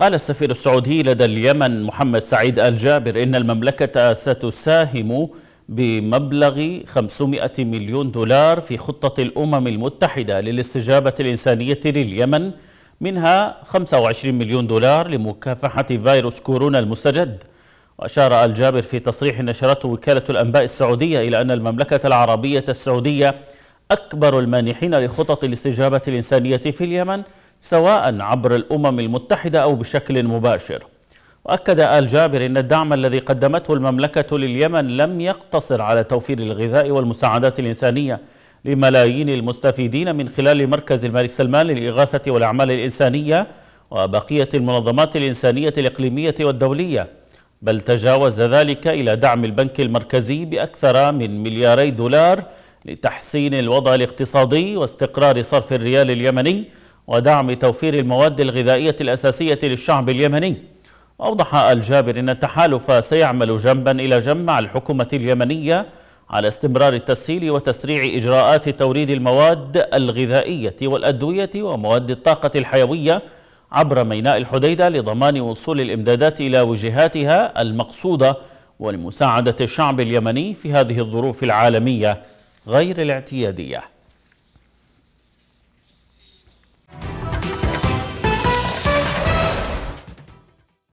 قال السفير السعودي لدى اليمن محمد سعيد الجابر إن المملكة ستساهم بمبلغ 500 مليون دولار في خطة الأمم المتحدة للاستجابة الإنسانية لليمن منها 25 مليون دولار لمكافحة فيروس كورونا المستجد وأشار الجابر في تصريح نشرته وكالة الأنباء السعودية إلى أن المملكة العربية السعودية أكبر المانحين لخطط الاستجابة الإنسانية في اليمن سواء عبر الأمم المتحدة أو بشكل مباشر وأكد آل جابر أن الدعم الذي قدمته المملكة لليمن لم يقتصر على توفير الغذاء والمساعدات الإنسانية لملايين المستفيدين من خلال مركز الملك سلمان للإغاثة والأعمال الإنسانية وبقية المنظمات الإنسانية الإقليمية والدولية بل تجاوز ذلك إلى دعم البنك المركزي بأكثر من ملياري دولار لتحسين الوضع الاقتصادي واستقرار صرف الريال اليمني ودعم توفير المواد الغذائية الأساسية للشعب اليمني أوضح الجابر أن التحالف سيعمل جنبا إلى جنب مع الحكومة اليمنية على استمرار التسهيل وتسريع إجراءات توريد المواد الغذائية والأدوية ومواد الطاقة الحيوية عبر ميناء الحديدة لضمان وصول الإمدادات إلى وجهاتها المقصودة ولمساعدة الشعب اليمني في هذه الظروف العالمية غير الاعتيادية